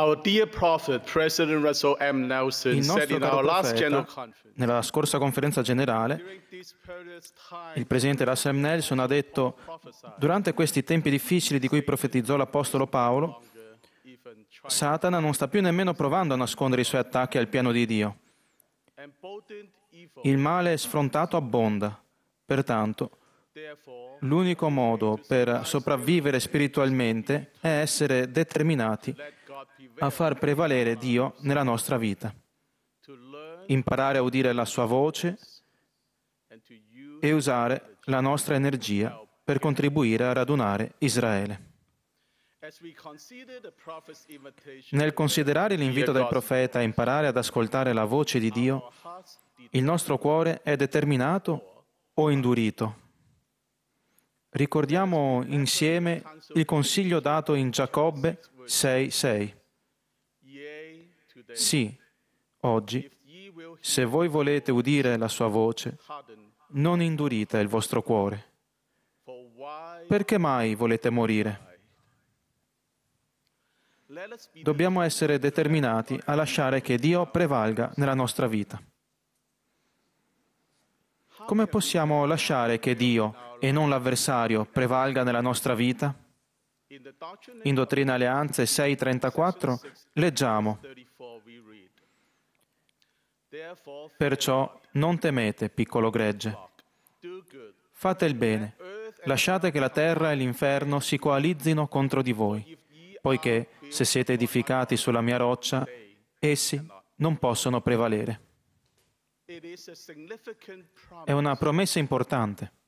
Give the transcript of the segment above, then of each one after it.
Il nostro caro profeta, nella scorsa conferenza generale, il presidente Russell M. Nelson ha detto durante questi tempi difficili di cui profetizzò l'Apostolo Paolo, Satana non sta più nemmeno provando a nascondere i suoi attacchi al piano di Dio. Il male sfrontato abbonda, pertanto l'unico modo per sopravvivere spiritualmente è essere determinati a far prevalere Dio nella nostra vita, imparare a udire la sua voce e usare la nostra energia per contribuire a radunare Israele. Nel considerare l'invito del profeta a imparare ad ascoltare la voce di Dio, il nostro cuore è determinato o indurito. Ricordiamo insieme il consiglio dato in Giacobbe 6, 6. Sì, oggi, se voi volete udire la sua voce, non indurite il vostro cuore. Perché mai volete morire? Dobbiamo essere determinati a lasciare che Dio prevalga nella nostra vita. Come possiamo lasciare che Dio e non l'avversario prevalga nella nostra vita? In Dottrina Alleanze 6.34 leggiamo Perciò non temete, piccolo gregge. Fate il bene, lasciate che la terra e l'inferno si coalizzino contro di voi, poiché se siete edificati sulla mia roccia, essi non possono prevalere. È una promessa importante.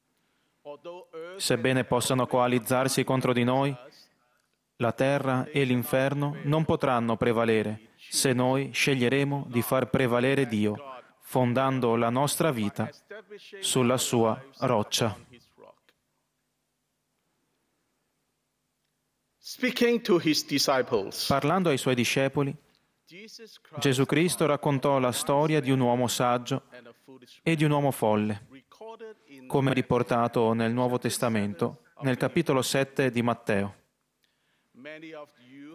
Sebbene possano coalizzarsi contro di noi, la terra e l'inferno non potranno prevalere se noi sceglieremo di far prevalere Dio, fondando la nostra vita sulla sua roccia. Parlando ai suoi discepoli, Gesù Cristo raccontò la storia di un uomo saggio e di un uomo folle, come riportato nel Nuovo Testamento, nel capitolo 7 di Matteo.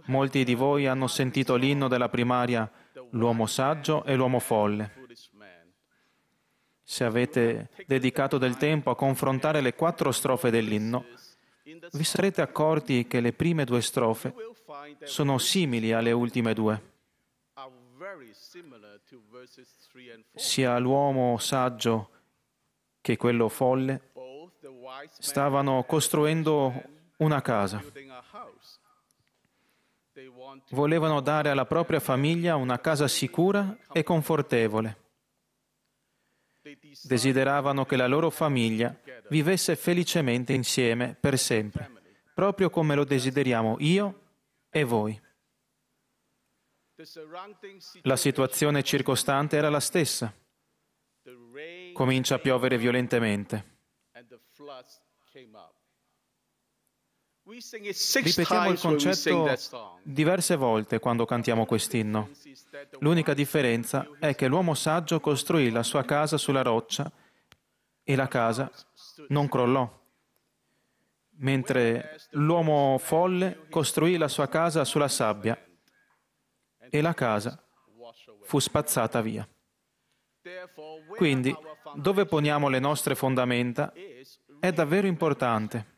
Molti di voi hanno sentito l'inno della primaria, l'uomo saggio e l'uomo folle. Se avete dedicato del tempo a confrontare le quattro strofe dell'inno, vi sarete accorti che le prime due strofe sono simili alle ultime due. Sia l'uomo saggio che quello folle stavano costruendo una casa. Volevano dare alla propria famiglia una casa sicura e confortevole. Desideravano che la loro famiglia vivesse felicemente insieme per sempre, proprio come lo desideriamo io e voi. La situazione circostante era la stessa. Comincia a piovere violentemente. Ripetiamo il concetto diverse volte quando cantiamo quest'inno. L'unica differenza è che l'uomo saggio costruì la sua casa sulla roccia e la casa non crollò, mentre l'uomo folle costruì la sua casa sulla sabbia e la casa fu spazzata via. Quindi, dove poniamo le nostre fondamenta è davvero importante.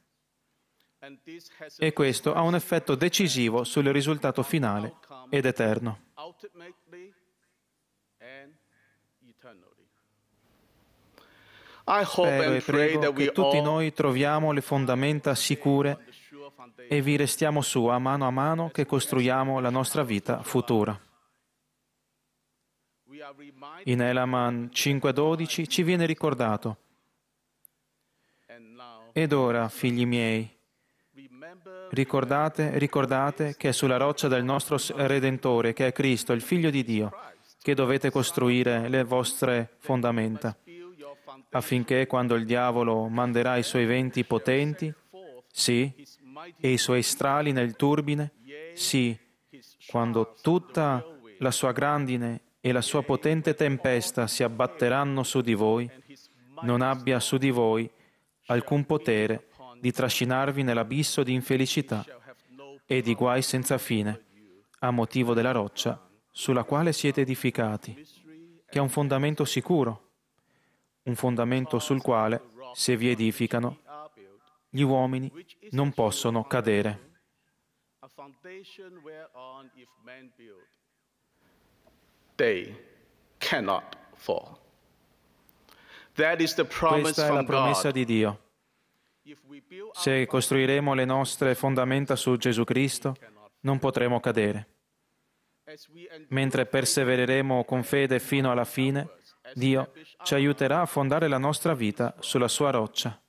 E questo ha un effetto decisivo sul risultato finale ed eterno. Spero e prego che tutti noi troviamo le fondamenta sicure e vi restiamo su a mano a mano che costruiamo la nostra vita futura. In Elaman 5.12 ci viene ricordato, ed ora, figli miei, Ricordate, ricordate che è sulla roccia del nostro Redentore, che è Cristo, il Figlio di Dio, che dovete costruire le vostre fondamenta, affinché quando il diavolo manderà i suoi venti potenti, sì, e i suoi strali nel turbine, sì, quando tutta la sua grandine e la sua potente tempesta si abbatteranno su di voi, non abbia su di voi alcun potere di trascinarvi nell'abisso di infelicità e di guai senza fine, a motivo della roccia sulla quale siete edificati, che è un fondamento sicuro, un fondamento sul quale, se vi edificano, gli uomini non possono cadere. Questa è la promessa di Dio. Se costruiremo le nostre fondamenta su Gesù Cristo, non potremo cadere. Mentre persevereremo con fede fino alla fine, Dio ci aiuterà a fondare la nostra vita sulla sua roccia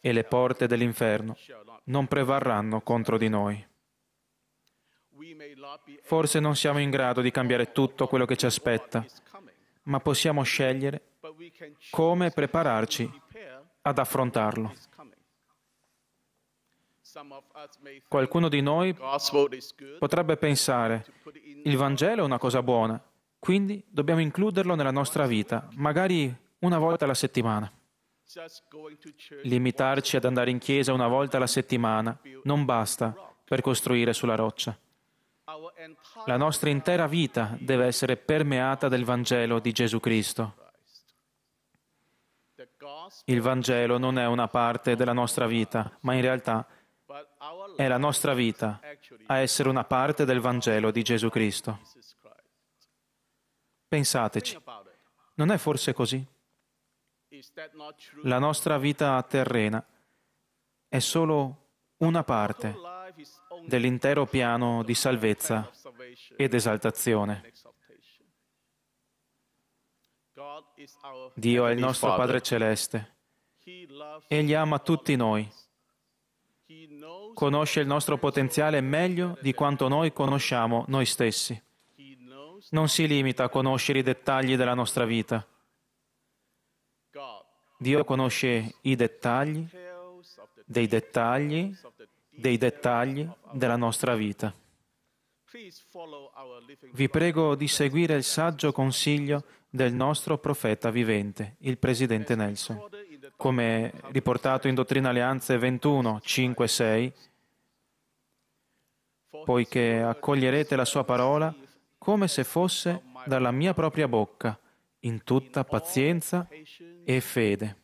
e le porte dell'inferno non prevarranno contro di noi. Forse non siamo in grado di cambiare tutto quello che ci aspetta, ma possiamo scegliere come prepararci ad affrontarlo. Qualcuno di noi potrebbe pensare, il Vangelo è una cosa buona, quindi dobbiamo includerlo nella nostra vita, magari una volta alla settimana. Limitarci ad andare in chiesa una volta alla settimana non basta per costruire sulla roccia. La nostra intera vita deve essere permeata del Vangelo di Gesù Cristo. Il Vangelo non è una parte della nostra vita, ma in realtà è la nostra vita a essere una parte del Vangelo di Gesù Cristo. Pensateci, non è forse così? La nostra vita terrena è solo una parte dell'intero piano di salvezza ed esaltazione. Dio è il nostro Padre Celeste. Egli ama tutti noi. Conosce il nostro potenziale meglio di quanto noi conosciamo noi stessi. Non si limita a conoscere i dettagli della nostra vita. Dio conosce i dettagli dei dettagli dei dettagli della nostra vita. Vi prego di seguire il saggio consiglio del nostro profeta vivente, il presidente Nelson. Come riportato in Dottrina Alleanze 21, 5, 6, poiché accoglierete la sua parola come se fosse dalla mia propria bocca, in tutta pazienza e fede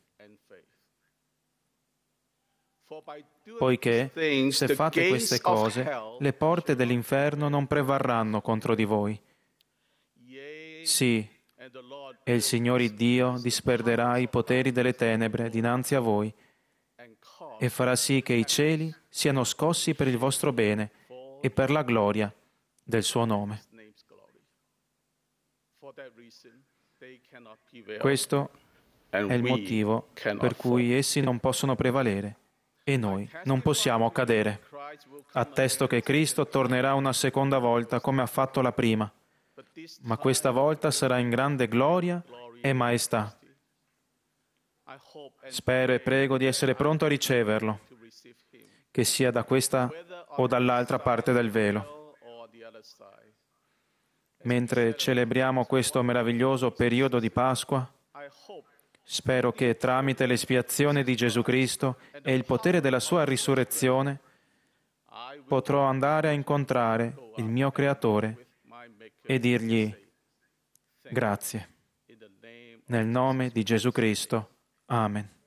poiché se fate queste cose, le porte dell'inferno non prevarranno contro di voi. Sì, e il Signore Dio disperderà i poteri delle tenebre dinanzi a voi e farà sì che i cieli siano scossi per il vostro bene e per la gloria del suo nome. Questo è il motivo per cui essi non possono prevalere e noi non possiamo cadere. Attesto che Cristo tornerà una seconda volta come ha fatto la prima, ma questa volta sarà in grande gloria e maestà. Spero e prego di essere pronto a riceverlo, che sia da questa o dall'altra parte del velo. Mentre celebriamo questo meraviglioso periodo di Pasqua, Spero che tramite l'espiazione di Gesù Cristo e il potere della sua risurrezione potrò andare a incontrare il mio Creatore e dirgli grazie. Nel nome di Gesù Cristo. Amen.